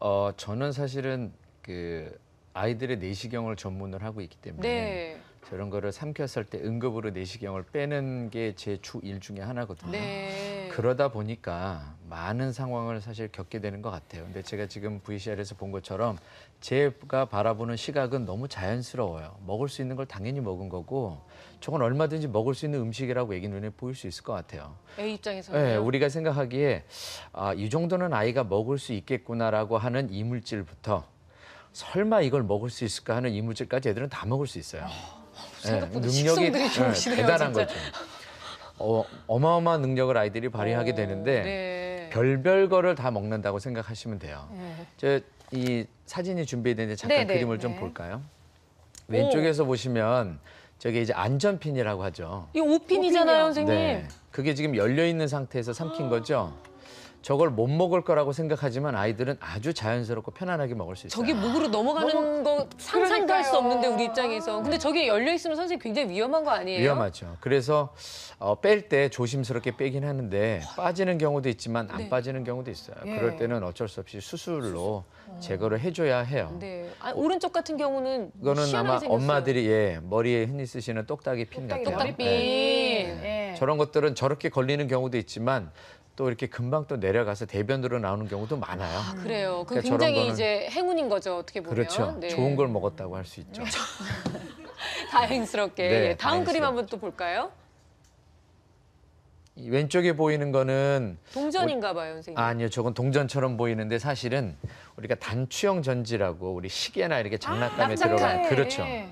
어, 저는 사실은 그 아이들의 내시경을 전문을 하고 있기 때문에 네. 저런 거를 삼켰을 때 응급으로 내시경을 빼는 게 제 주 일 중에 하나거든요. 네. 그러다 보니까 많은 상황을 사실 겪게 되는 것 같아요. 근데 제가 지금 VCR에서 본 것처럼 제가 바라보는 시각은 너무 자연스러워요. 먹을 수 있는 걸 당연히 먹은 거고 저건 얼마든지 먹을 수 있는 음식이라고 애기 눈에 보일 수 있을 것 같아요. 애 입장에서는 네, 우리가 생각하기에 아, 이 정도는 아이가 먹을 수 있겠구나라고 하는 이물질부터 설마 이걸 먹을 수 있을까 하는 이물질까지 애들은 다 먹을 수 있어요. 어, 생각보다 네, 능력이 네, 대단한 진짜. 거죠. 어, 어마어마한 능력을 아이들이 발휘하게 되는데 네. 별별 거를 다 먹는다고 생각하시면 돼요. 네. 저이 사진이 준비되는데 잠깐 네, 네 그림을 네. 좀 볼까요? 왼쪽에서 보시면 저게 이제 안전핀이라고 하죠. 이 5핀이잖아요, 선생님. 네. 그게 지금 열려 있는 상태에서 삼킨 아. 거죠. 저걸 못 먹을 거라고 생각하지만 아이들은 아주 자연스럽고 편안하게 먹을 수 있어요. 저게 목으로 넘어가는 넘어... 거 상상도 할 수 없는데 우리 입장에서. 근데 아. 저게 열려 있으면 선생님 굉장히 위험한 거 아니에요? 위험하죠. 그래서 어, 뺄 때 조심스럽게 빼긴 하는데 빠지는 경우도 있지만 안 네. 빠지는 경우도 있어요. 예. 그럴 때는 어쩔 수 없이 수술로 수술. 어. 제거를 해줘야 해요. 네. 아, 오른쪽 같은 경우는 이거는 아마 생겼어요. 엄마들이 예, 머리에 흔히 쓰시는 똑딱이 핀 똑딱이 같아요. 똑딱이 핀. 네. 네. 저런 것들은 저렇게 걸리는 경우도 있지만 또 이렇게 금방 또 내려가서 대변으로 나오는 경우도 많아요. 아, 그래요. 그 그러니까 굉장히 이제 행운인 거죠, 어떻게 보면. 그렇죠. 네. 좋은 걸 먹었다고 할 수 있죠. 다행스럽게. 네, 예, 다음 다행스럽죠. 그림 한번 또 볼까요? 왼쪽에 보이는 거는 동전인가 봐요, 선생님. 아니요, 저건 동전처럼 보이는데 사실은 우리가 단추형 전지라고 우리 시계나 이렇게 장난감에 아, 들어가는 그렇죠. 예.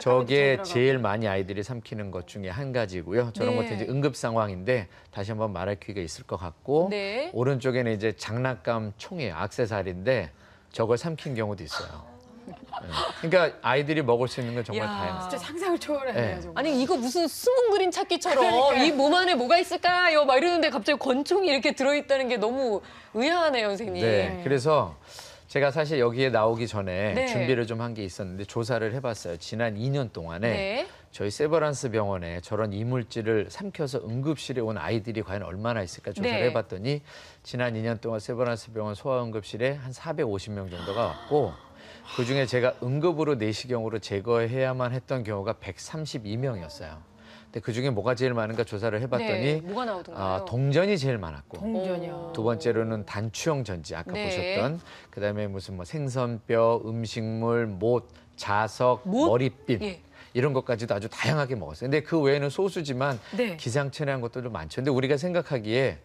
저게 제일 많이 아이들이 삼키는 것 중에 한 가지고요. 저런 네. 것도 이제 응급 상황인데 다시 한번 말할 기회가 있을 것 같고 네. 오른쪽에는 이제 장난감 총이에요. 악세사리인데 저걸 삼킨 경우도 있어요. 네. 그러니까 아이들이 먹을 수 있는 건 정말 야. 다양해요. 진짜 상상을 초월하네요. 네. 아니 이거 무슨 숨은 그림 찾기처럼 이 몸 안에 뭐가 있을까요? 막 이러는데 갑자기 권총이 이렇게 들어있다는 게 너무 의아하네요, 선생님. 네, 그래서 제가 사실 여기에 나오기 전에 네. 준비를 좀 한 게 있었는데 조사를 해봤어요. 지난 2년 동안에 네. 저희 세버란스 병원에 저런 이물질을 삼켜서 응급실에 온 아이들이 과연 얼마나 있을까 조사를 네. 해봤더니 지난 2년 동안 세버란스 병원 소아응급실에 한 450명 정도가 왔고 그중에 제가 응급으로 내시경으로 제거해야만 했던 경우가 132명이었어요. 근데 그 중에 뭐가 제일 많은가 조사를 해봤더니 네, 뭐가 나오던가요? 아, 동전이 제일 많았고 동전이요. 두 번째로는 단추형 전지 아까 네. 보셨던 그다음에 무슨 뭐 생선뼈, 음식물, 못, 자석, 못? 머리핀 예. 이런 것까지도 아주 다양하게 먹었어요. 근데 그 외에는 소수지만 네. 기상천외한 것들도 많죠. 근데 우리가 생각하기에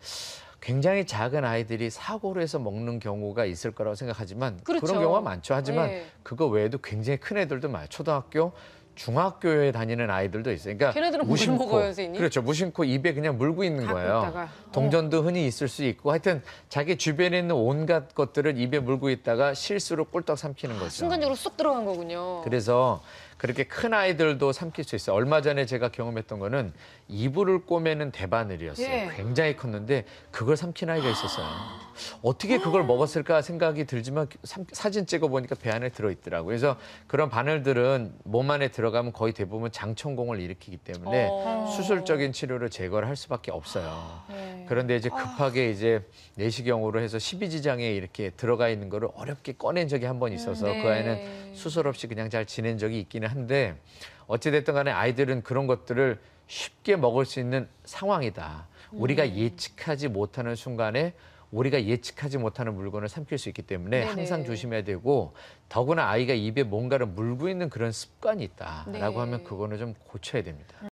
굉장히 작은 아이들이 사고로 해서 먹는 경우가 있을 거라고 생각하지만 그렇죠. 그런 경우가 많죠. 하지만 네. 그거 외에도 굉장히 큰 애들도 많아요. 초등학교, 중학교에 다니는 아이들도 있어요. 그러니까 걔네들은 무심코 먹어요, 선생님? 그렇죠. 무심코 입에 그냥 물고 있는 거예요. 있다가. 어. 동전도 흔히 있을 수 있고 하여튼 자기 주변에 있는 온갖 것들을 입에 물고 있다가 실수로 꿀떡 삼키는 거죠. 순간적으로 쑥 들어간 거군요. 그래서 그렇게 큰 아이들도 삼킬 수 있어요. 얼마 전에 제가 경험했던 거는 이불을 꼬매는 대바늘이었어요. 예. 굉장히 컸는데 그걸 삼킨 아이가 있었어요. 어떻게 그걸 아. 먹었을까 생각이 들지만 삼, 사진 찍어 보니까 배 안에 들어 있더라고요. 그래서 그런 바늘들은 몸 안에 들어가면 거의 대부분 장천공을 일으키기 때문에 어. 수술적인 치료를 제거를 할 수밖에 없어요. 예. 그런데 이제 아. 급하게 이제 내시경으로 해서 십이지장에 이렇게 들어가 있는 거를 어렵게 꺼낸 적이 한 번 있어서 음, 그 네. 그 아이는 수술 없이 그냥 잘 지낸 적이 있기는 한데 어찌됐든 간에 아이들은 그런 것들을 쉽게 먹을 수 있는 상황이다. 우리가 음. 예측하지 못하는 순간에 우리가 예측하지 못하는 물건을 삼킬 수 있기 때문에 네네. 항상 조심해야 되고 더구나 아이가 입에 뭔가를 물고 있는 그런 습관이 있다라고 네. 하면 그거는 좀 고쳐야 됩니다.